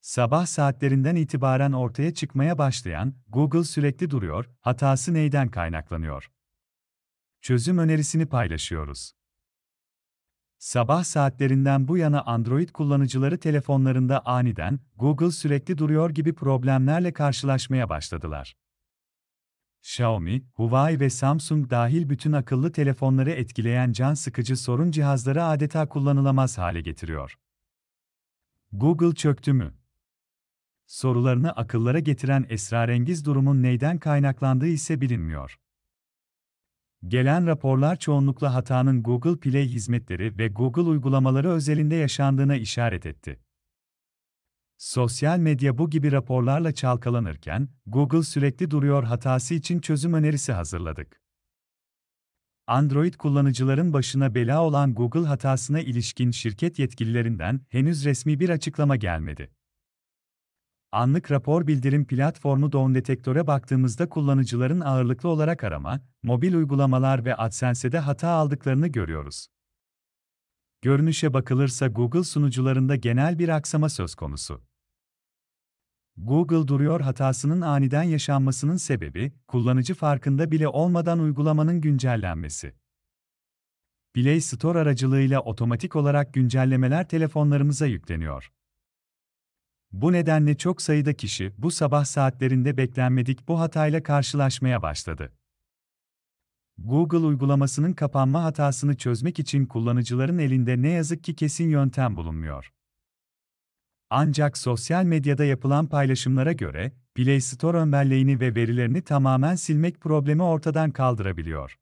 Sabah saatlerinden itibaren ortaya çıkmaya başlayan Google sürekli duruyor, hatası neyden kaynaklanıyor? Çözüm önerisini paylaşıyoruz. Sabah saatlerinden bu yana Android kullanıcıları telefonlarında aniden Google sürekli duruyor gibi problemlerle karşılaşmaya başladılar. Xiaomi, Huawei ve Samsung dahil bütün akıllı telefonları etkileyen can sıkıcı sorun cihazları adeta kullanılamaz hale getiriyor. Google çöktü mü? sorularını akıllara getiren esrarengiz durumun neyden kaynaklandığı ise bilinmiyor. Gelen raporlar çoğunlukla hatanın Google Play hizmetleri ve Google uygulamaları özelinde yaşandığına işaret etti. Sosyal medya bu gibi raporlarla çalkalanırken, Google sürekli duruyor hatası için çözüm önerisi hazırladık. Android kullanıcıların başına bela olan Google hatasına ilişkin şirket yetkililerinden henüz resmi bir açıklama gelmedi. Anlık rapor bildirim platformu don Detektör'e baktığımızda kullanıcıların ağırlıklı olarak arama, mobil uygulamalar ve AdSense'de hata aldıklarını görüyoruz. Görünüşe bakılırsa Google sunucularında genel bir aksama söz konusu. Google duruyor hatasının aniden yaşanmasının sebebi, kullanıcı farkında bile olmadan uygulamanın güncellenmesi. Play Store aracılığıyla otomatik olarak güncellemeler telefonlarımıza yükleniyor. Bu nedenle çok sayıda kişi bu sabah saatlerinde beklenmedik bu hatayla karşılaşmaya başladı. Google uygulamasının kapanma hatasını çözmek için kullanıcıların elinde ne yazık ki kesin yöntem bulunmuyor. Ancak sosyal medyada yapılan paylaşımlara göre, Play Store önderliğini ve verilerini tamamen silmek problemi ortadan kaldırabiliyor.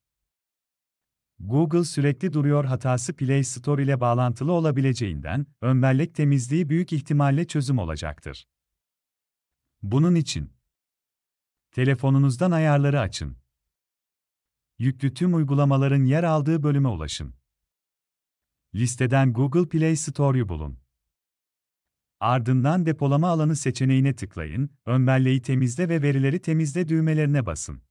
Google sürekli duruyor hatası Play Store ile bağlantılı olabileceğinden, ön bellek temizliği büyük ihtimalle çözüm olacaktır. Bunun için telefonunuzdan ayarları açın. Yüklü tüm uygulamaların yer aldığı bölüme ulaşın. Listeden Google Play Store'yu bulun. Ardından depolama alanı seçeneğine tıklayın, ön belleği temizle ve verileri temizle düğmelerine basın.